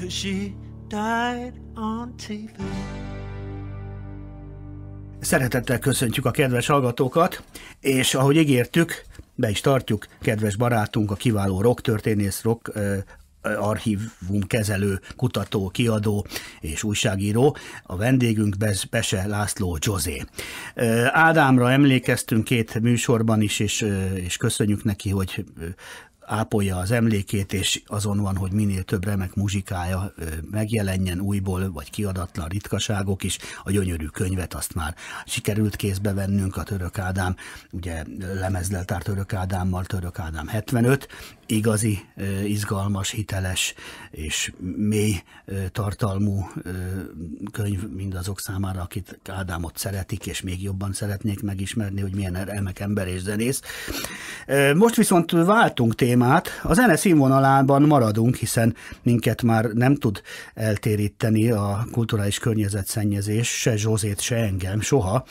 Cause she died on TV. Szeretettel köszöntjük a kedves hallgatókat, és ahogy ígértük, be is tartjuk kedves barátunk, a kiváló rock történész, rock archívum kezelő, kutató, kiadó és újságíró, a vendégünk Bese László José. Ádámra emlékeztünk két műsorban is, és, és köszönjük neki, hogy ápolja az emlékét, és azon van, hogy minél több remek muzsikája megjelenjen újból, vagy kiadatlan ritkaságok is. A gyönyörű könyvet azt már sikerült kézbe vennünk a Török Ádám, ugye lemezleltár Török Ádámmal, Török Ádám 75, igazi, izgalmas, hiteles és mély tartalmú könyv mindazok számára, akik Ádámot szeretik, és még jobban szeretnék megismerni, hogy milyen remek ember és zenész. Most viszont váltunk témát, témát. A zene színvonalában maradunk, hiszen minket már nem tud eltéríteni a kulturális környezetszennyezés, se Zsózét, se engem, soha,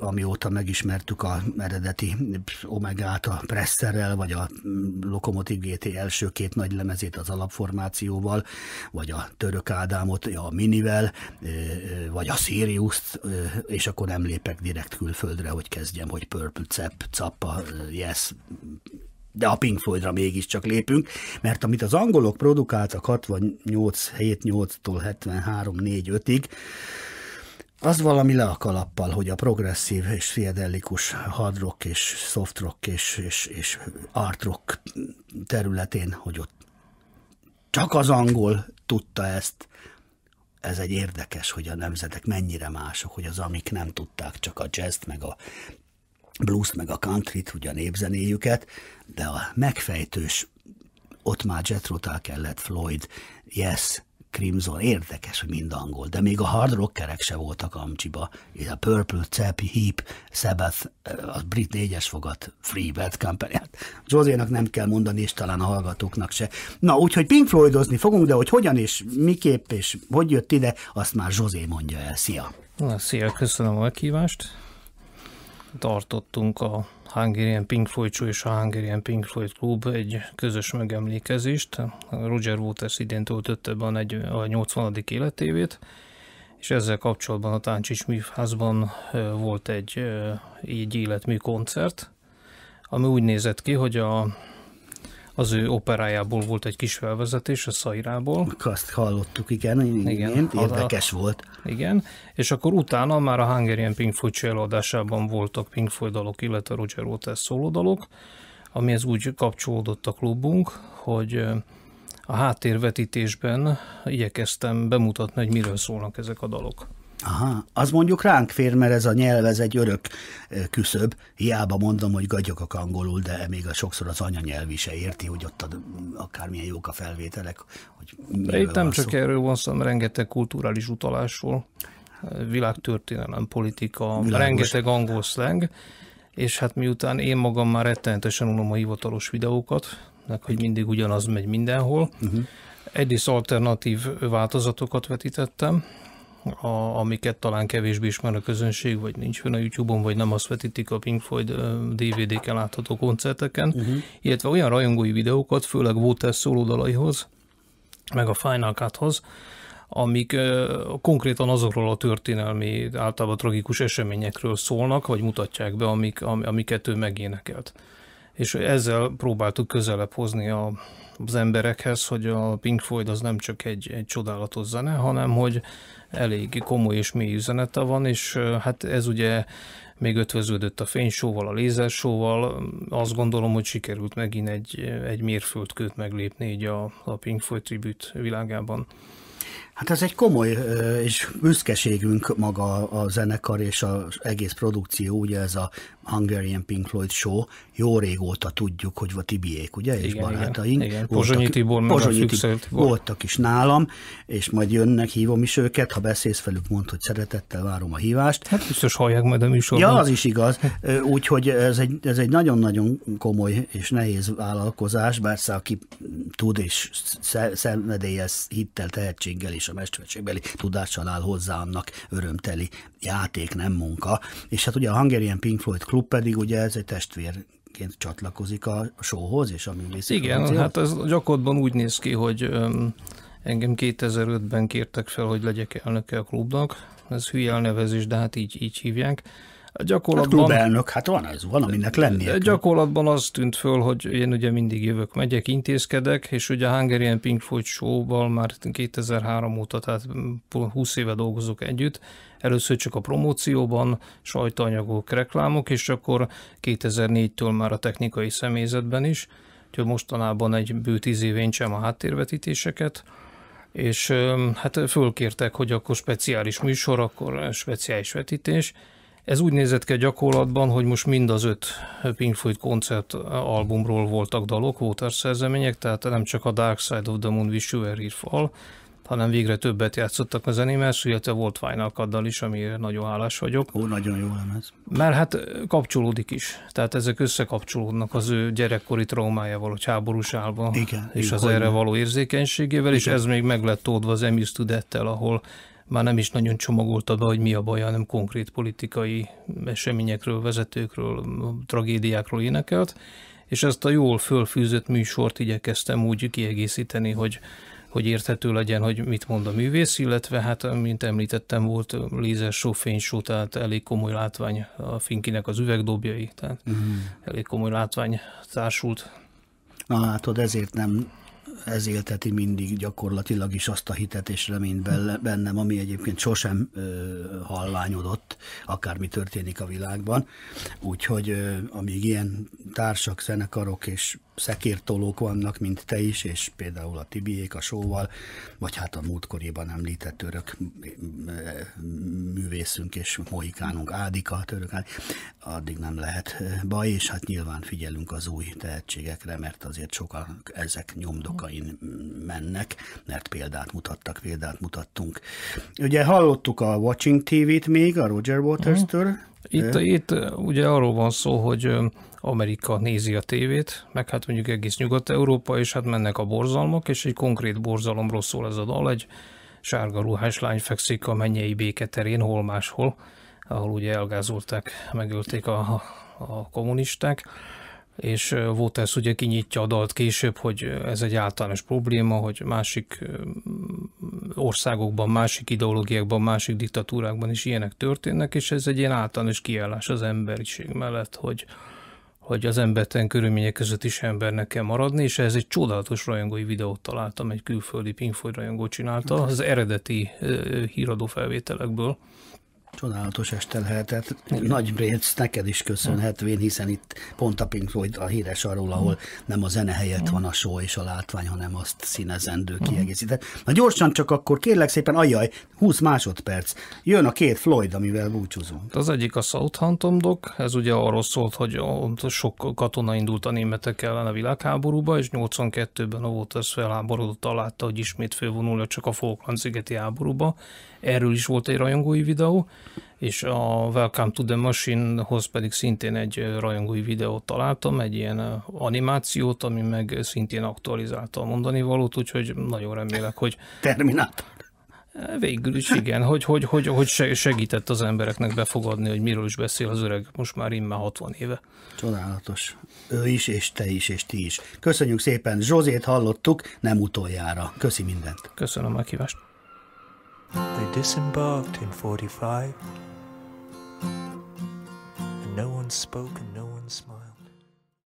amióta megismertük a eredeti Omegát a Presszerrel, vagy a Lokomotív GT első két nagy lemezét az alapformációval, vagy a Török Ádámot a Minivel, vagy a sirius és akkor nem lépek direkt külföldre, hogy kezdjem, hogy Purple Cep, Cappa, Yes, de a Pink Floydra mégiscsak lépünk, mert amit az angolok produkáltak 68 7 tól 73 4 5-ig, az valami le a kalappal, hogy a progresszív és fiedellikus hard rock és soft rock és, és, és art rock területén, hogy ott csak az angol tudta ezt. Ez egy érdekes, hogy a nemzetek mennyire mások, hogy az, amik nem tudták, csak a jazz meg a blues meg a country-t, ugye a népzenéjüket, de a megfejtős ott már Jethro kellett Floyd, Yes, Crimson, érdekes, hogy mind angol, de még a hard rockerek se voltak Amcsiba. A Purple, Cep, Heap, Sabbath, eh, a brit négyes fogat, Free Bad Company. Hát nem kell mondani, és talán a hallgatóknak se. Na, úgyhogy Pink Floydozni fogunk, de hogy hogyan és miképp és hogy jött ide, azt már Zsozé mondja el. Szia! Na, szia, köszönöm a kívást! tartottunk a Hungarian Pink Floyd Show és a Hungarian Pink Floyd Club egy közös megemlékezést. Roger Waters idén töltötte be a 80. életévét, és ezzel kapcsolatban a Táncsics Műházban volt egy így életmű koncert, ami úgy nézett ki, hogy a az ő operájából volt egy kis felvezetés, a Szairából. Azt hallottuk, igen, igen, igen érdekes a, volt. Igen, és akkor utána már a Hungarian Pink Floyd előadásában voltak Pink Floyd dalok, illetve Roger Waters szólódalok, amihez úgy kapcsolódott a klubunk, hogy a háttérvetítésben igyekeztem bemutatni, hogy miről szólnak ezek a dalok. Aha, az mondjuk ránk fér, mert ez a nyelv, ez egy örök küszöb. Hiába mondom, hogy gagyogok angolul, de még a sokszor az anyanyelvi se érti, hogy ott a, akármilyen jók a felvételek. Hogy de itt nem csak szó. erről van szó, rengeteg kulturális utalásról, világtörténelem, politika, Világos. rengeteg angol szleng, és hát miután én magam már rettenetesen unom a hivatalos videókat, meg hogy mindig ugyanaz megy mindenhol, uh-huh. egyrészt alternatív változatokat vetítettem, a, amiket talán kevésbé ismer a közönség, vagy nincs fönn a YouTube-on, vagy nem azt vetítik a Pink Floyd DVD-ken látható koncerteken, uh-huh. illetve olyan rajongói videókat, főleg Waters szólódalaihoz, meg a Final Cut-hoz, amik konkrétan azokról a történelmi, általában tragikus eseményekről szólnak, vagy mutatják be, amik, amiket ő megénekelt és ezzel próbáltuk közelebb hozni a, az emberekhez, hogy a Pink Floyd az nem csak egy, egy csodálatos zene, hanem hogy elég komoly és mély üzenete van, és hát ez ugye még ötvöződött a fénysóval, a lézersóval, azt gondolom, hogy sikerült megint egy, egy mérföldkőt meglépni így a, a Pink Floyd tribute világában. Hát ez egy komoly és büszkeségünk maga a zenekar és az egész produkció, ugye ez a Hungarian Pink Floyd Show, jó régóta tudjuk, hogy a tibiék, ugye, igen, és barátaink. Igen, igen. Pozsonyi Tibor, Pozsonyi Tibor. Voltak is nálam, és majd jönnek, hívom is őket, ha beszélsz velük, mond, hogy szeretettel várom a hívást. Hát biztos hallják majd a műsorban. Ja, az is igaz. Úgyhogy ez egy, ez egy nagyon-nagyon komoly és nehéz vállalkozás, bár aki tud és szenvedélyes hittel, tehetséggel is a mesterségbeli tudással áll hozzá annak örömteli játék, nem munka. És hát ugye a Hungarian Pink Floyd Club pedig ugye ez egy testvér ként csatlakozik a showhoz, és ami művészi Igen, a hát ez gyakorlatban úgy néz ki, hogy engem 2005-ben kértek fel, hogy legyek elnöke a klubnak, ez hülye elnevezés, de hát így, így hívják a Gyakorlatban, hát klubelnök, hát van ez, van, aminek lennie. Gyakorlatban az tűnt föl, hogy én ugye mindig jövök, megyek, intézkedek, és ugye a Hungarian Pink Floyd show már 2003 óta, tehát 20 éve dolgozok együtt, először csak a promócióban, sajtóanyagok, reklámok, és akkor 2004-től már a technikai személyzetben is, úgyhogy mostanában egy bő tíz évén sem a háttérvetítéseket, és hát fölkértek, hogy akkor speciális műsor, akkor speciális vetítés, ez úgy nézett ki a gyakorlatban, hogy most mind az öt Pink Floyd koncert albumról voltak dalok, voltak szerzemények, tehát nem csak a Dark Side of the Moon Wish You Were Fall, hanem végre többet játszottak a zenémhez, illetve volt Final Cut-dal is, amiért nagyon hálás vagyok. Ó, nagyon jó ez. Mert hát kapcsolódik is, tehát ezek összekapcsolódnak az ő gyerekkori traumájával, a háborús állva, igen, és az erre való érzékenységével, igen. és ez még meg lett tódva az Emis ahol már nem is nagyon csomagolta be, hogy mi a baj, hanem konkrét politikai eseményekről, vezetőkről, tragédiákról énekelt, és ezt a jól fölfűzött műsort igyekeztem úgy kiegészíteni, hogy, hogy érthető legyen, hogy mit mond a művész, illetve hát, mint említettem, volt lézer show, show, tehát elég komoly látvány a Finkinek az üvegdobjai, tehát mm. elég komoly látvány társult. Na látod, ezért nem ez élteti mindig gyakorlatilag is azt a hitet és reményt bennem, ami egyébként sosem hallványodott, akármi történik a világban. Úgyhogy amíg ilyen társak, zenekarok és szekértolók vannak, mint te is, és például a Tibiék a sóval, vagy hát a múltkoriban említett török művészünk és mohikánunk Ádika, török addig nem lehet baj, és hát nyilván figyelünk az új tehetségekre, mert azért sokan ezek nyomdoka útjain mennek, mert példát mutattak, példát mutattunk. Ugye hallottuk a Watching TV-t még, a Roger Waters-től. Itt, De... itt ugye arról van szó, hogy Amerika nézi a tévét, meg hát mondjuk egész Nyugat-Európa, és hát mennek a borzalmak, és egy konkrét borzalomról szól ez a dal, egy sárga ruhás lány fekszik a mennyei béketerén, hol máshol, ahol ugye elgázolták, megölték a, a kommunisták, és Waters ugye kinyitja a dalt később, hogy ez egy általános probléma, hogy másik országokban, másik ideológiákban, másik diktatúrákban is ilyenek történnek, és ez egy ilyen általános kiállás az emberiség mellett, hogy, hogy az emberten körülmények között is embernek kell maradni, és ez egy csodálatos rajongói videót találtam, egy külföldi Pink Floyd rajongó csinálta, az eredeti híradó felvételekből, Csodálatos este lehetett. Nagy Bréc neked is köszönhetvén, hiszen itt pont a Pink Floyd a híres arról, ahol nem a zene helyett van a só és a látvány, hanem azt színezendő kiegészített. Na gyorsan csak akkor kérlek szépen, ajaj, 20 másodperc. Jön a két Floyd, amivel búcsúzunk. Az egyik a Southampton dok, ez ugye arról szólt, hogy sok katona indult a németek ellen a világháborúba, és 82-ben a Waters felháborodott, látta, hogy ismét fővonulja csak a Falkland-szigeti háborúba erről is volt egy rajongói videó, és a Welcome to the Machine-hoz pedig szintén egy rajongói videót találtam, egy ilyen animációt, ami meg szintén aktualizálta a mondani valót, úgyhogy nagyon remélek, hogy... Terminátor. Végül is igen, hogy, hogy, hogy, hogy segített az embereknek befogadni, hogy miről is beszél az öreg, most már immár 60 éve. Csodálatos. Ő is, és te is, és ti is. Köszönjük szépen. Zsózét hallottuk, nem utoljára. Köszi mindent. Köszönöm a kívást. They disembarked in 45, and no one spoke and no one smiled.